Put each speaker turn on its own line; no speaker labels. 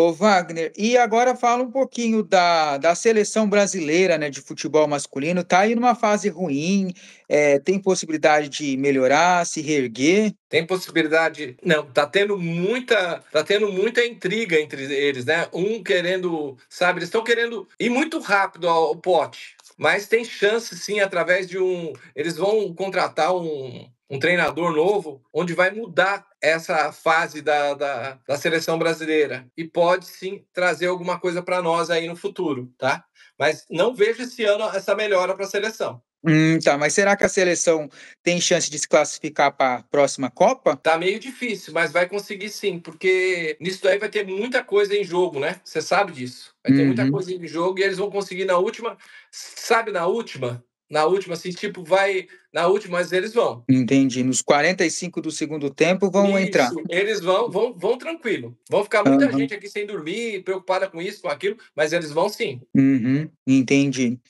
Ô Wagner, e agora fala um pouquinho da, da seleção brasileira né, de futebol masculino. Está aí numa fase ruim, é, tem possibilidade de melhorar, se reerguer?
Tem possibilidade.
Não, tá tendo muita. Tá tendo muita intriga entre
eles, né? Um querendo, sabe, eles estão querendo ir muito rápido ao, ao pote mas tem chance sim através de um. Eles vão contratar um, um treinador novo, onde vai mudar essa fase da, da, da seleção brasileira e pode sim trazer alguma coisa para nós aí no futuro, tá? Mas não vejo esse ano essa melhora para a seleção.
Hum, tá, mas será que a seleção tem chance de se classificar para a próxima Copa? Tá
meio difícil, mas vai conseguir sim, porque nisso daí vai ter muita coisa em jogo, né? Você sabe disso. Vai ter uhum. muita coisa em jogo e eles vão conseguir na última, sabe, na última, na última, assim, tipo, vai. Na última, mas eles vão.
Entendi. Nos 45 do segundo tempo vão isso, entrar.
Eles vão, vão, vão tranquilo. Vão ficar muita uhum. gente aqui sem dormir, preocupada com isso, com aquilo, mas eles vão sim.
Uhum. Entendi.